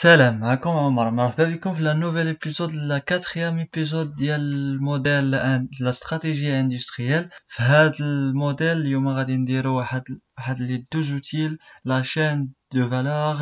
Salam, comment on la Bienvenue dans le nouvel épisode, le quatrième épisode de la stratégie industrielle. Le modèle, Yomaradin Dero, avait les deux outils, la chaîne de valeur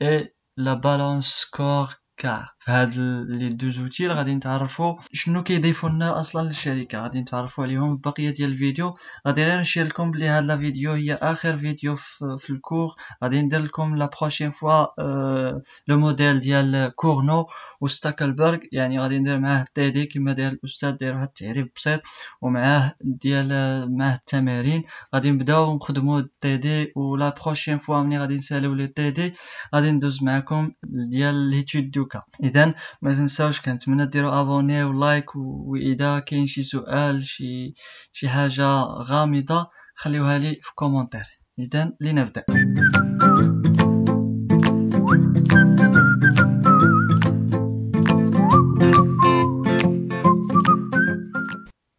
et la balance score. كاع في هاد لي دو زوتيل غادي نتعرفوا شنو كيضيفوا لنا اصلا للشركه غادي نتعرفوا عليهم البقيه ديال الفيديو غادي غير نشير لكم بلي هاد لا فيديو هي اخر فيديو في, في الكور غادي ندير لكم لا بروشين فوا أه لو موديل ديال كورنو وستاكلبرغ يعني غادي ندير معاه التي دي كما داير الاستاذ داير واحد التعريف بسيط ومعاه ديال آه، معاه التمارين غادي نبداو نخدموا التي دي ولا بروشين فوا ملي غادي نساليو لي تي دي غادي ندوز معكم ديال ليتود دو دوكا اذا ما تنساوش كنتمنى ديروا ابوني ولايك واذا كاين شي سؤال شي شي حاجه غامضه خليوها لي في كومونتير اذا لنبدا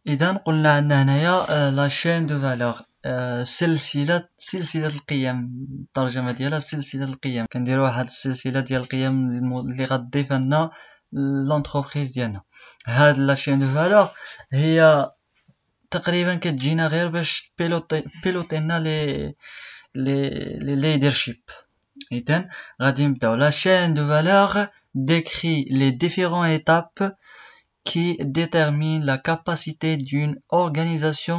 اذا قلنا عندنا هنايا لا شين دو فالور سلسله سلسله القيم الترجمه ديالها سلسله القيم كندير واحد السلسله ديال القيم اللي غتضيف لنا لونتربريز ديالنا هاد لا دو فالور هي تقريبا كتجينا غير باش لي لي décrit les différentes étapes qui déterminent la capacité d'une organisation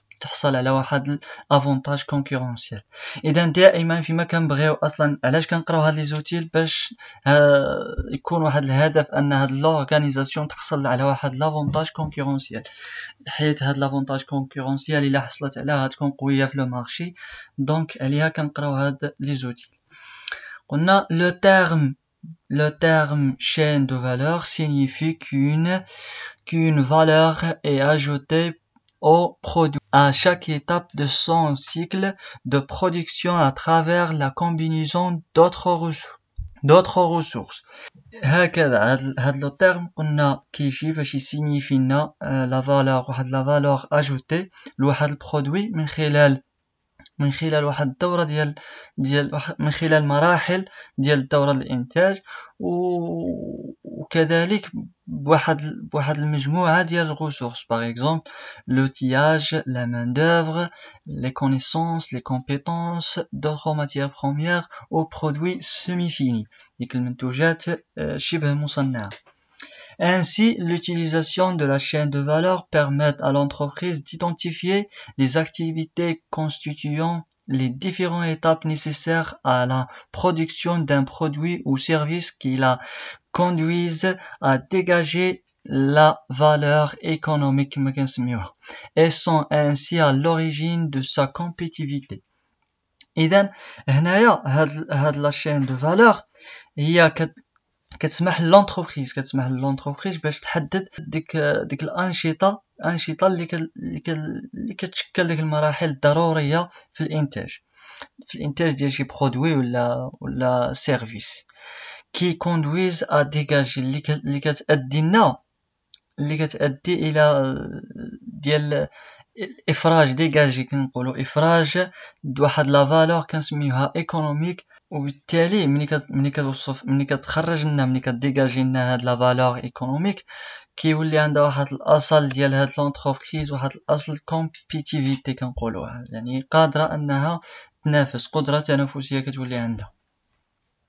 تحصل على واحد الافونتاج كونكورونسيال اذا دائما فيما كنبغيو اصلا علاش كنقراو هاد لي زوتيل باش آه، يكون واحد الهدف ان هاد لورغانيزاسيون تحصل على واحد لافونتاج كونكورونسيال حيت هاد لافونتاج كونكورونسيال الا حصلت عليها تكون قويه في لو مارشي دونك عليها كنقراو هاد لي زوتيل قلنا لو تيرم Le terme chaîne de valeur signifie qu'une qu'une valeur est ajoutée au produit. à chaque étape de son cycle de production à travers la combinaison d'autres ressources d'autres ressources هكذا هذا لو تيرم قلنا كيجي باش يسيني فينا لا فالور واحد لا فالور اجوتي لواحد البرودوي من خلال من خلال واحد الدوره ديال ديال من خلال مراحل ديال الدوره الانتاج و وكذلك بواحد بواحد المجموعه ديال الريسورس باغ اكزومبل لوتياج لا مان les لي كونيسونس لي كومبيتونس دوطخ ماتيير بروميير او برودوي سيمي فيني ديك المنتوجات Ainsi, l'utilisation de la chaîne de valeur permet à l'entreprise d'identifier les activités constituant les différentes étapes nécessaires à la production d'un produit ou service qu'il a conduisent à dégager la valeur économique et sont ainsi à l'origine de sa compétitivité. Et Donc, هنايا هاد de valeur دو فالور هي كتسمح لونتربريز كتسمح باش تحدد ديك ديك الانشطه اللي اللي كتشكل المراحل الضروريه في الانتاج في الانتاج ديال شي برودوي ولا ولا سيرفيس كي كوندويز ا ديغاجي اللي اللي كتادي لنا اللي كتادي الى ديال الافراج ديغاجي كنقولوا افراج واحد لا فالور كنسميوها ايكونوميك وبالتالي ملي كت ملي كتوصف ملي كتخرج لنا ملي كديغاجي لنا هاد لا فالور ايكونوميك كيولي عندها واحد الاصل ديال هاد لونتربريز واحد الاصل كومبيتيفيتي كنقولوها يعني قادره انها تنافس قدره تنافسيه كتولي عندها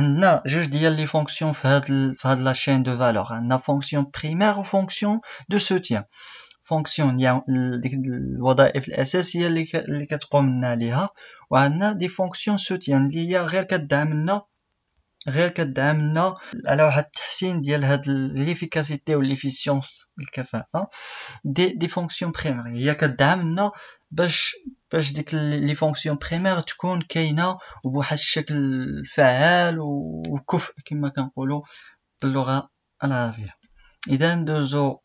non je veux dire les fonctions vers vers la chaîne de valeur une fonction primaire ou fonction de soutien fonction il y a voilà euh, essentiel les quatre qu'on a les uns des fonctions soutien il y a quelques dames غير كدعمنا على واحد التحسين ديال هاد ليفيكاسيتي وليفيسيونس الكفاءه دي دي فونكسيون بريمير هي كدعمنا باش باش ديك لي فونكسيون بريمير تكون كاينه بواحد الشكل فعال وكفء كما كنقولوا باللغه العربيه اذا ندوزو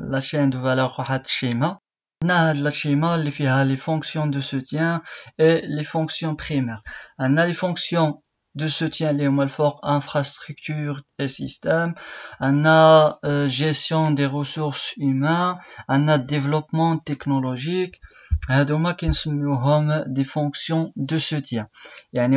لا شين دو فالور واحد الشيما عندنا هاد لاشيما اللي فيها لي فونكسيون دو سوتيان اي لي فونكسيون بريمير عندنا لي فونكسيون de soutien les malfort infrastructures et systèmes, on a euh, gestion des ressources humaines, on a développement technologique, à كنسميوهم des fonctions de soutien. يعني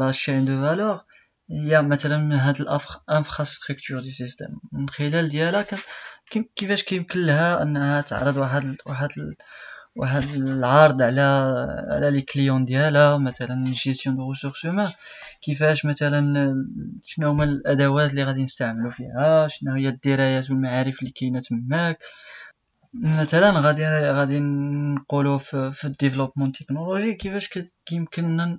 لا شين دو فالور هي مثلا هاد الانفراستركتور دي سيستم من خلال ديالها كيفاش كيمكن لها انها تعرض واحد واحد واحد العرض على على لي كليون ديالها مثلا جيستيون دو ريسورس هومان كيفاش مثلا شنو هما الادوات اللي غادي نستعملو فيها شنو هي الدرايات والمعارف اللي كاينه تماك مثلا غادي غادي نقولوا في, في الديفلوبمون تكنولوجي كيفاش كيمكننا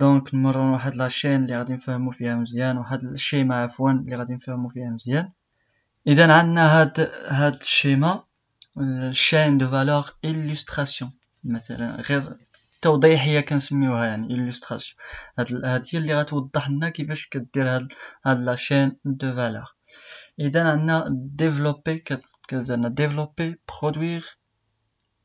دونك نمرو واحد لاشين اللي غادي نفهمو فيها مزيان واحد الشيما عفوا اللي غادي نفهمو فيها مزيان اذا عندنا هاد هاد الشيما الشين دو فالور illustration مثلا غير توضيحيه كنسميوها يعني illustration هاد هاد هي اللي غتوضح لنا كيفاش كدير هاد هاد لاشين دو فالور اذا عندنا ديفلوبي كتبدا لنا ديفلوبي برودوير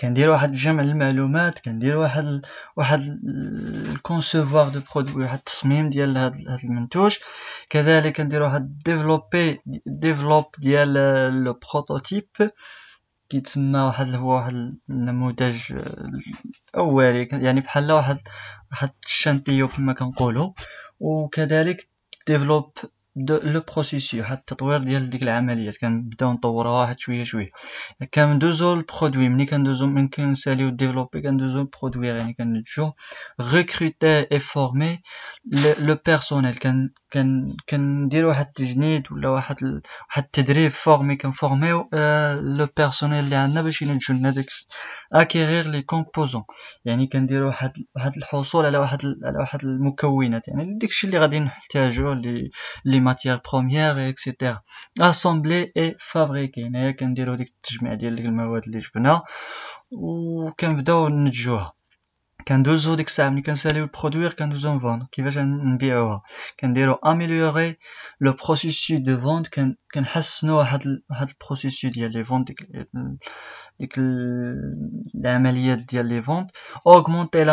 كندير واحد الجمع المعلومات كندير واحد واحد الكونسيفوار دو برودوي واحد التصميم ديال هاد, هاد المنتوج كذلك كندير واحد ديفلوبي ديفلوب ديال لو بروتوتيب كيتسمى واحد هو واحد النموذج الاولي يعني بحال واحد واحد الشانتيو كما كنقولوا وكذلك ديفلوب لو بروسيسيو حتى التطوير ديال ديك العمليات كنبداو نطوروها واحد شويه شويه كندوزو البرودوي ملي كندوزو من كنساليو ديفلوبي كندوزو البرودوي يعني كنجو ريكروتي اي فورمي لو بيرسونيل كن كن كندير واحد التجنيد ولا واحد ال... واحد التدريب فورمي كنفورميو آه، لو بيرسونيل اللي عندنا باش ينجو لنا داك اكيرير لي كومبوزون يعني كنديرو واحد واحد الحصول على واحد على واحد المكونات يعني داكشي اللي غادي نحتاجو اللي matières premières etc assembler et fabriquer هنايا كنديرو ديك التجميع ديال ديك المواد اللي جبنا وكنبداو ننتجوها كندوزو ديك ملي كنساليو quand كندوزو كيفاش نبيعوها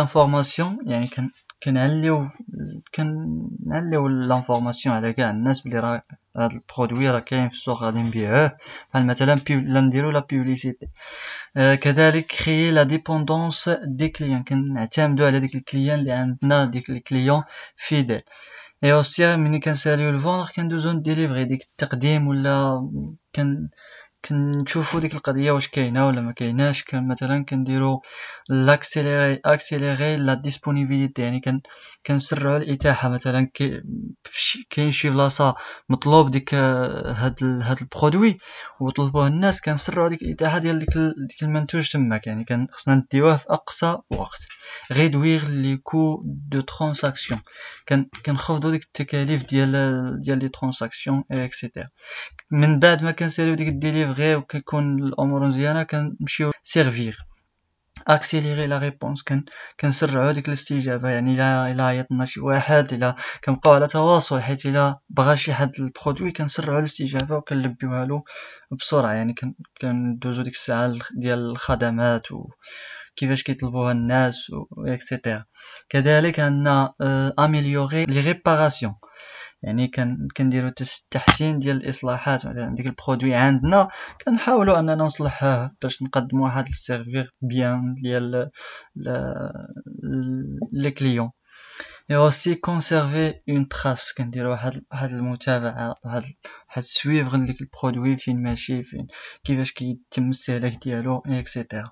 processus كنعليو كنعليو لافورماسيون على كاع الناس بلي راه هاد البرودوي راه كاين في السوق غادي نبيعوه آه، بحال مثلا لا نديرو لا بيبليسيتي آه، كذلك كري لا ديبوندونس دي كليان كنعتمدو على ديك الكليان اللي عندنا ديك الكليون فيديل اي اوسيا ملي كنساليو الفوندر كندوزو نديليفري ديك التقديم ولا كن كنشوفو ديك القضيه واش كاينه ولا ما كايناش كان مثلا كنديرو لاكسيليري اكسيليري لا ديسپونيبيليتي يعني كان كنسرعو الاتاحه مثلا كاين شي بلاصه مطلوب ديك هاد هاد البرودوي وطلبوه الناس كنسرعو ديك الاتاحه ديال ديك المنتوج تماك يعني كان خصنا نديوه في اقصى وقت ريدوير لي كو دو ترانزاكسيون كنخفضوا ديك التكاليف ديال ديال لي ترانزاكسيون اكسيتيرا من بعد ما كنساليو ديك الديليفري وكيكون الامور مزيانه كنمشيو سيرفير اكسيليري لا ريبونس كن كنسرعوا هذيك الاستجابه يعني الا الا عيطنا شي واحد الا كنبقاو على تواصل حيت الا بغى شي حد البرودوي كنسرعوا الاستجابه وكنلبيوها له بسرعه يعني كندوزو ديك الساعه ديال الخدمات و كيفاش كيطلبوها الناس و اكسيتيرا كذلك عندنا اميليوري لي ريباراسيون يعني كنديرو التحسين ديال الاصلاحات مثلا ديك البرودوي عندنا كنحاولوا اننا نصلحوه باش نقدموا واحد السيرفير بيان ديال آه، لي كليون et اوسي conserver اون trace كنديروا واحد واحد المتابعه واحد واحد suivre ديك البرودوي فين ماشي فين كيفاش كيتم الاستهلاك ديالو اكسيتيرا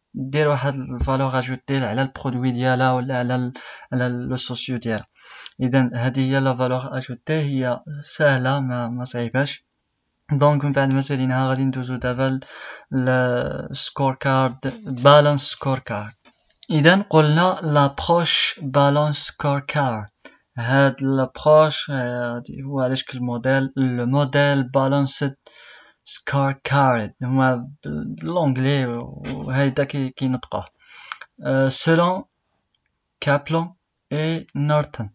دير واحد الفالور اجوتي على البرودوي ديالها ولا على على لو سوسيو ديالها اذا هذه هي لا فالور اجوتي هي سهله ما, ما صعيباش دونك من بعد ما سالينها غادي ندوزو دابا السكور كارد بالانس سكور كارد اذا قلنا لابروش بالانس سكور كارد هاد لابروش هو على شكل موديل موديل بالانسد سكار كارد هما باللونجلي وهيدا كي كينطقوه سولون كابلون اي نورتن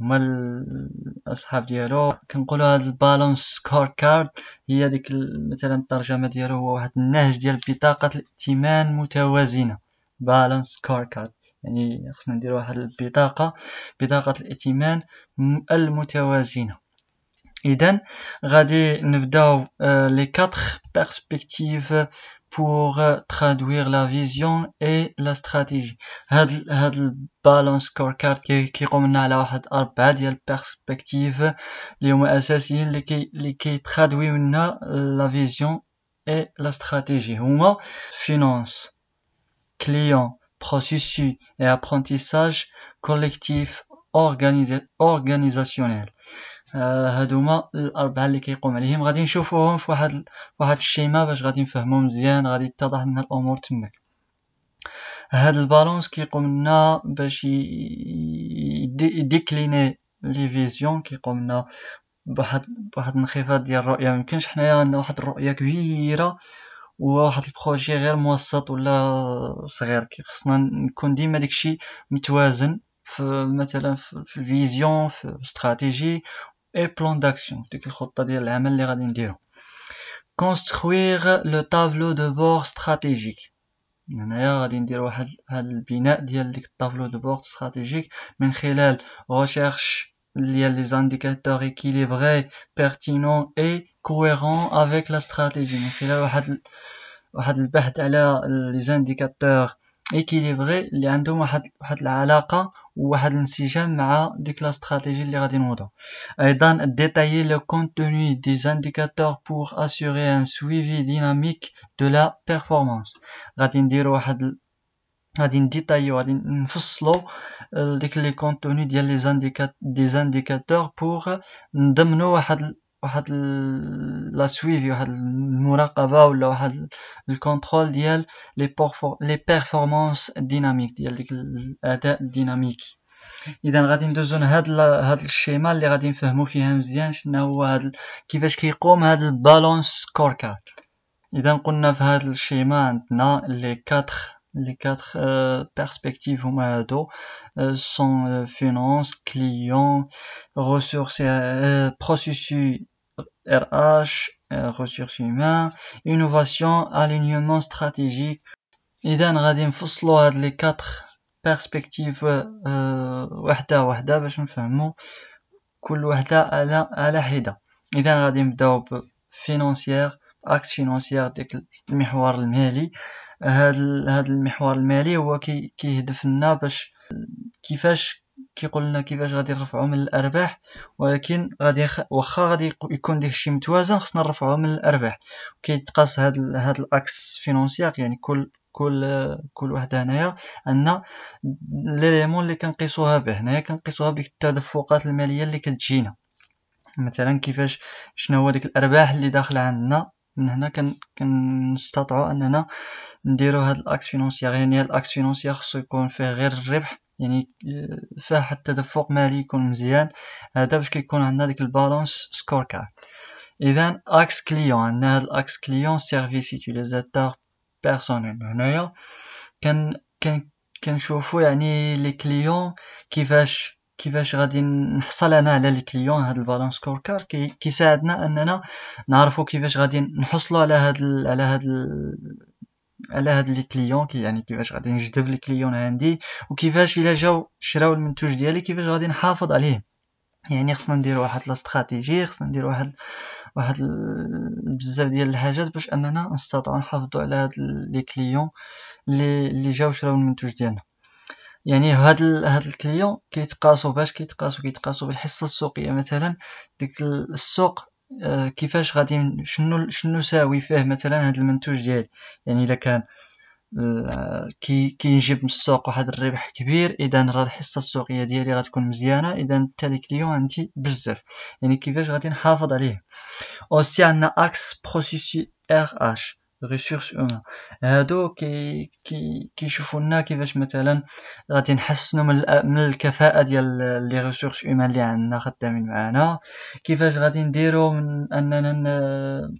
هما الاصحاب ديالو كنقولوا هاد البالانس سكور كارد هي ديك مثلا الترجمه ديالو هو واحد النهج ديال بطاقه الائتمان متوازنه بالونس سكور كارد يعني خصنا نديرو واحد البطاقه بطاقه الائتمان المتوازنه Eden, Radé Nubdao, euh, les quatre perspectives pour euh, traduire la vision et la stratégie. Had le balance scorecard qui remène à la had arbad, la perspective, les hommes SSI, qui traduisent euh, la vision et la stratégie. Huma, finance, client, processus et apprentissage collectif, اورغانيزاسيونيل euh, هادوما الاربعه اللي كيقوم عليهم غادي نشوفوهم في واحد الشيما باش غادي نفهمو مزيان غادي تتضح لنا الامور تماك هاد البالونس كيقوم لنا باش يديكليني لي فيزيون كيقوم لنا بواحد بواحد الانخفاض ديال الرؤيه ميمكنش حنايا عندنا واحد الرؤيه كبيره وواحد البروجي غير موسط ولا صغير خصنا نكون ديما داكشي متوازن Euh, vision, stratégie et plan d'action construire le tableau de bord stratégique on va dire le tableau de bord stratégique par la recherche les indicateurs équilibrés pertinents et cohérents avec la stratégie ايكيليبغي اللي عندهم واحد واحد العلاقه وواحد الانسجام مع ديك لا استراتيجي اللي غادي نوضعو ايضا ديتايي لو كونتوني دي زانديكاتور بور اسيوري ان سويفي ديناميك دو لا بيرفورمانس غادي نديرو واحد غادي نديتايو غادي نفصلو ديك لي كونتوني ديال لي زانديكات دي زانديكاتور بور نضمنو واحد واحد لا سويفي واحد المراقبه ولا واحد الكونترول ديال لي لي بيرفورمانس ديناميك ديال ديك الاداء الديناميكي اذا غادي ندوزو لهاد هاد الشيما اللي غادي نفهمو فيها مزيان شنو هو هاد كيفاش كيقوم هاد البالانس سكور كارد اذا قلنا في هاد الشيما عندنا لي 4 les quatre euh, perspectives euh, sont euh, finance, client, ressources, euh, processus RH, euh, ressources humaines, innovation, alignement stratégique. إذا غادي نفصلوا هاد لي كاتر perspectives وحده وحده باش نفهمو كل وحده على على حده إذا غادي نبداو financière axe financière de المحور المالي هذا هذا المحور المالي هو كيهدف لنا باش كيفاش كيقول لنا كيفاش غادي نرفعوا من الارباح ولكن غادي واخا غادي يكون داكشي متوازن خصنا نرفعوا من الارباح كيتقاس هذا هذا الاكس فينونسيير يعني كل كل كل وحده هنايا ان ليليمون اللي كنقيسوها به هنايا كنقيسوها بديك التدفقات الماليه اللي كتجينا مثلا كيفاش شنو هو ديك الارباح اللي داخله عندنا من هنا كنستطيعوا اننا نديرو هاد الاكس فينونسيير يعني هاد الاكس فينونسيير خصو يكون فيه غير الربح يعني آه، فيه حتى تدفق مالي يكون مزيان هذا باش كيكون عندنا ديك البالانس سكور كارد اذا اكس كليون عندنا هاد الاكس كليون سيرفيس يوتيليزاتور بيرسونيل هنايا كن كن كنشوفو يعني لي كليون كيفاش كيفاش غادي نحصل انا على لي كليون هاد البالانس سكور كار كيساعدنا اننا نعرفوا كيفاش غادي نحصلوا على هاد ال... على هاد ال... على هاد لي كليون كي يعني كيفاش غادي نجذب لي كليون عندي وكيفاش الا جاو شراو المنتوج ديالي كيفاش غادي نحافظ عليه يعني خصنا ندير واحد استراتيجي خصنا ندير واحد واحد بزاف ديال الحاجات باش اننا نستطيعوا نحافظوا على هاد لي كليون لي جاو شراو المنتوج ديالنا يعني هاد ال... هاد الكليون كيتقاسوا باش كيتقاسوا كيتقاسوا بالحصه السوقيه مثلا ديك السوق آه، كيفاش غادي شنو شنو ساوي فيه مثلا هاد المنتوج ديالي يعني الا كان آه، كي كينجيب من السوق واحد الربح كبير اذا راه الحصه السوقيه ديالي غتكون مزيانه اذا حتى لي كليون عندي بزاف يعني كيفاش غادي نحافظ عليه اوسي عندنا اكس بروسيسي ار اش ريسيرش اومان هادو كي كي كيشوفوا لنا كيفاش مثلا غادي نحسنوا من, من الكفاءه ديال لي ريسيرش اومان اللي عندنا خدامين معانا كيفاش غادي نديروا من اننا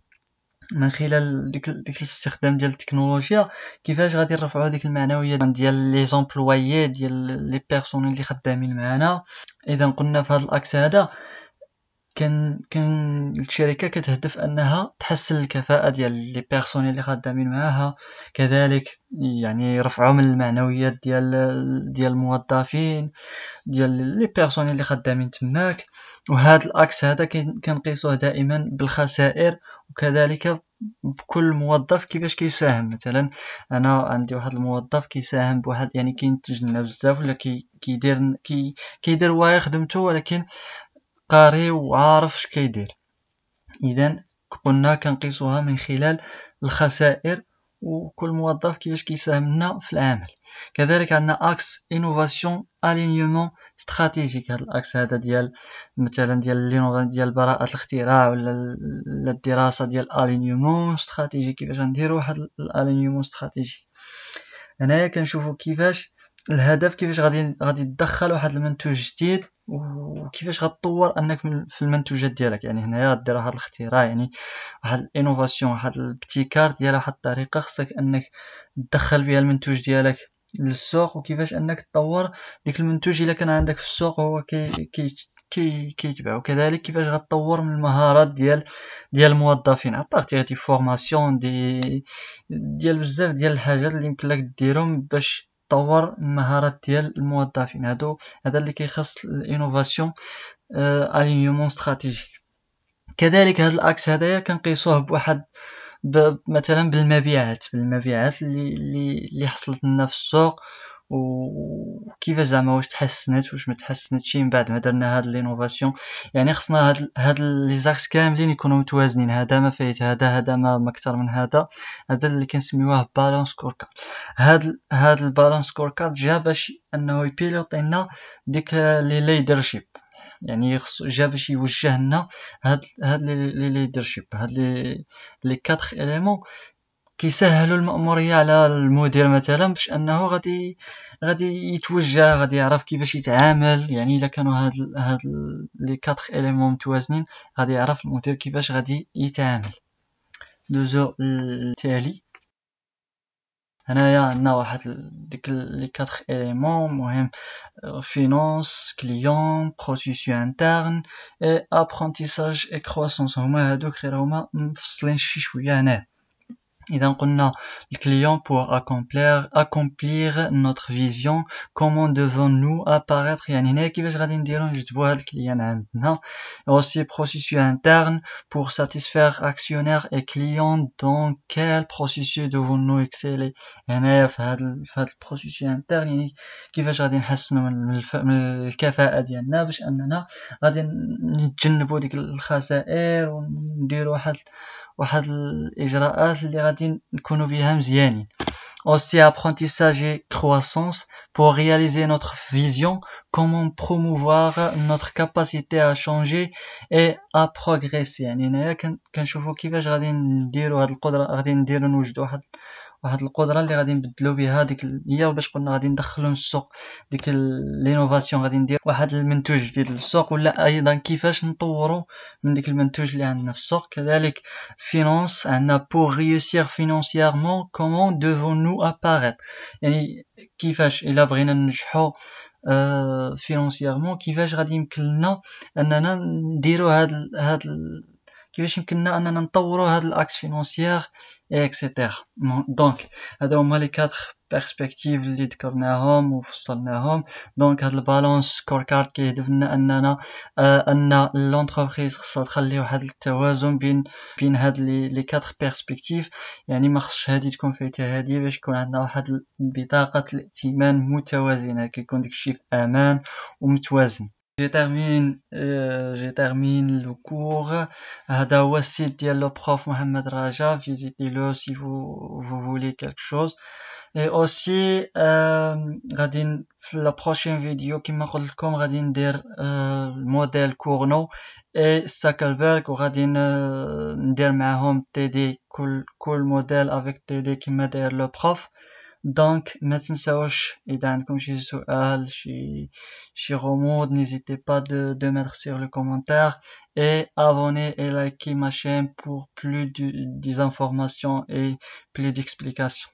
من خلال ديك, ديك الاستخدام ديال التكنولوجيا كيفاش غادي نرفعوا ديك المعنويه ديال لي زومبلويي ديال لي بيرسون اللي خدامين معانا اذا قلنا في هذا الاكس هذا كان كان الشركه كتهدف انها تحسن الكفاءه ديال لي بيرسونيل اللي خدامين معاها كذلك يعني رفعوا من المعنويات ديال ديال الموظفين ديال لي بيرسونيل اللي خدامين تماك وهذا الاكس هذا كنقيسوه دائما بالخسائر وكذلك بكل موظف كيفاش كيساهم مثلا انا عندي واحد الموظف كيساهم بواحد يعني كينتج لنا بزاف ولا كي كيدير كي كيدير واعي خدمته ولكن قاري وعارف اش كيدير اذا قلنا كنقيسوها من خلال الخسائر وكل موظف كيفاش كيساهم لنا في العمل كذلك عندنا اكس انوفاسيون الينيومون استراتيجيك هذا الاكس هذا ديال مثلا ديال ديال براءه الاختراع ولا الدراسه ديال الينيومون استراتيجي كيفاش غنديروا واحد الالينيومون استراتيجي هنايا كنشوفوا كيفاش الهدف كيفاش غادي غادي تدخل واحد المنتوج جديد وكيفاش غتطور انك في المنتوجات ديالك يعني هنايا دير واحد الاختراع يعني واحد الانوفاسيون واحد الابتكار ديال واحد الطريقه خصك انك تدخل بها المنتوج ديالك للسوق وكيفاش انك تطور ديك المنتوج الا كان عندك في السوق هو كي كي كي كيتباع وكذلك كيفاش غتطور من المهارات ديال ديال الموظفين ابارتيغ دي فورماسيون دي ديال بزاف ديال الحاجات اللي يمكن لك ديرهم باش تطور المهارات ديال الموظفين هادو هذا اللي كيخص الانوفاسيون آه، الينيومون استراتيجي كذلك هذا الاكس هذايا كنقيسوه بواحد مثلا بالمبيعات بالمبيعات اللي اللي, اللي حصلت لنا في السوق وكيفاش زعما واش تحسنت واش ما تحسنتش من بعد ما درنا هاد لينوفاسيون يعني خصنا هاد هاد لي زاكس كاملين يكونوا متوازنين هذا ما فايت هذا هذا ما, اكثر من هذا هذا اللي كنسميوه بالانس سكور كارد هاد هاد البالانس سكور كارد جا باش انه يبيلوطينا ديك لي ليدرشيب يعني خصو جا باش يوجهنا هاد هاد لي ليدرشيب هاد لي لي كاتر اليمون كيسهلوا المأمورية على المدير مثلا باش انه غادي غادي يتوجه غادي يعرف كيفاش يتعامل يعني الا كانوا هاد ال هاد لي كاتر اليمون متوازنين غادي يعرف المدير كيفاش غادي يتعامل دوزو التالي هنايا عندنا واحد ديك لي كاتر اليمون مهم فينونس كليون بروسيسيو انترن اي ابرونتيساج اي كروسونس هما هادوك غير هما مفصلين شي شويه هنايا et donc on a le client pour accomplir accomplir notre vision comment devons-nous apparaître يعني هنا كيفاش غادي نديرو نجذبو هاد الكليان عندنا aussi processus interne pour satisfaire actionnaires et clients dans quel processus devons-nous exceller هنايا في هاد في processus interne يعني كيفاش غادي نحسنو من, من الكفاءة ديالنا باش أننا غادي نتجنبو ديك الخسائر ونديرو واحد الاجراءات اللي غادي aussi apprentissage et croissance pour réaliser notre vision, comment promouvoir notre capacité à changer et à progresser واحد القدره اللي غادي نبدلو بها ديك هي باش قلنا غادي ندخلو للسوق ديك لينوفاسيون غادي ندير واحد المنتوج جديد للسوق ولا ايضا كيفاش نطورو من ديك المنتوج اللي عندنا في السوق كذلك فينونس عندنا بور ريوسير فينونسيارمون كومون دوفون نو اباريت يعني كيفاش الا بغينا ننجحو فينونسيارمون آه، كيفاش غادي يمكن لنا اننا نديرو هاد هاد كيفاش يمكننا اننا نطوروا هاد الاكس فينونسيير اكسيتيرا دونك هذا هما لي كاتر بيرسبكتيف اللي ذكرناهم وفصلناهم دونك هاد البالونس سكور كارد كيهدف لنا اننا آه ان لونتربريز خصها تخلي واحد التوازن بين بين هاد لي لي كاتر بيرسبكتيف يعني ما خصش هادي تكون فيها هادي باش يكون عندنا واحد بطاقه الائتمان متوازنه كيكون داكشي في امان ومتوازن j'ai terminé euh, le cours. Ça, c'est le site le prof Mohamed Raja, visitez-le si vous voulez quelque chose. Et aussi euh, la prochaine vidéo comme je vous le le modèle Cournot et Sacalverc, on va faire avec eux TD, كل كل modèle avec TD comme le prof. Donc, Saouche et Dan, comme chez suis, je n'hésitez pas de, de mettre sur le commentaire et abonnez et likez ma chaîne pour plus de, des informations et plus d'explications.